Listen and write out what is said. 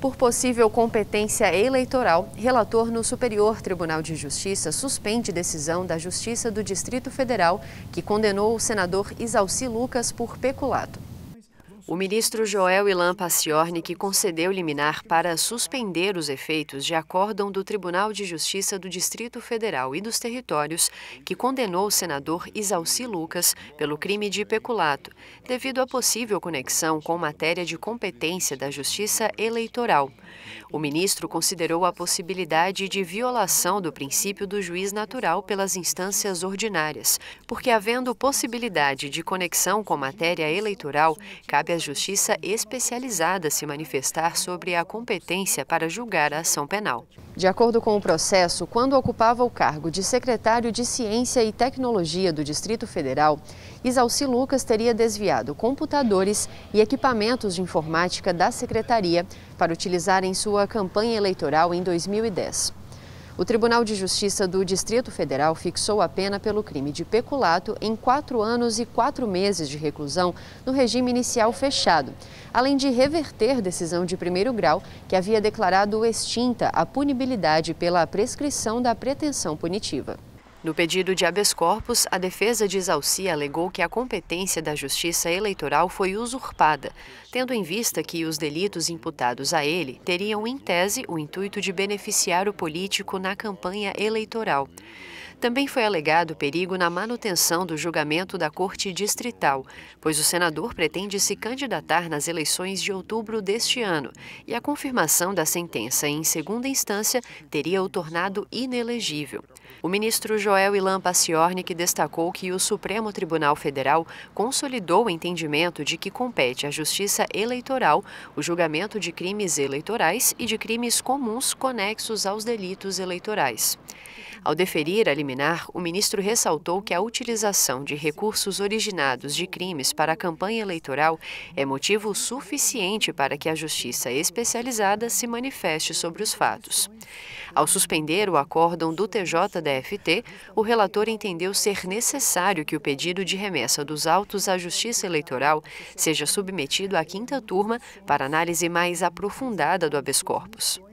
Por possível competência eleitoral, relator no Superior Tribunal de Justiça suspende decisão da Justiça do Distrito Federal que condenou o senador Isalci Lucas por peculato. O ministro Joel Ilan Paciorni, que concedeu liminar para suspender os efeitos de acórdão do Tribunal de Justiça do Distrito Federal e dos Territórios, que condenou o senador Isalci Lucas pelo crime de peculato, devido à possível conexão com matéria de competência da Justiça Eleitoral. O ministro considerou a possibilidade de violação do princípio do juiz natural pelas instâncias ordinárias, porque havendo possibilidade de conexão com matéria eleitoral, cabe às Justiça especializada se manifestar sobre a competência para julgar a ação penal. De acordo com o processo, quando ocupava o cargo de secretário de Ciência e Tecnologia do Distrito Federal, Isalci Lucas teria desviado computadores e equipamentos de informática da secretaria para utilizar em sua campanha eleitoral em 2010. O Tribunal de Justiça do Distrito Federal fixou a pena pelo crime de peculato em quatro anos e quatro meses de reclusão no regime inicial fechado, além de reverter decisão de primeiro grau que havia declarado extinta a punibilidade pela prescrição da pretensão punitiva. No pedido de habeas corpus, a defesa de Isalci alegou que a competência da Justiça Eleitoral foi usurpada, tendo em vista que os delitos imputados a ele teriam, em tese, o intuito de beneficiar o político na campanha eleitoral. Também foi alegado perigo na manutenção do julgamento da Corte Distrital, pois o senador pretende se candidatar nas eleições de outubro deste ano e a confirmação da sentença em segunda instância teria o tornado inelegível. O ministro Joel Ilan Paciornik destacou que o Supremo Tribunal Federal consolidou o entendimento de que compete à Justiça Eleitoral o julgamento de crimes eleitorais e de crimes comuns conexos aos delitos eleitorais. Ao deferir a liminar, o ministro ressaltou que a utilização de recursos originados de crimes para a campanha eleitoral é motivo suficiente para que a justiça especializada se manifeste sobre os fatos. Ao suspender o acórdão do TJDFT, o relator entendeu ser necessário que o pedido de remessa dos autos à Justiça Eleitoral seja submetido à quinta turma para análise mais aprofundada do habeas corpus.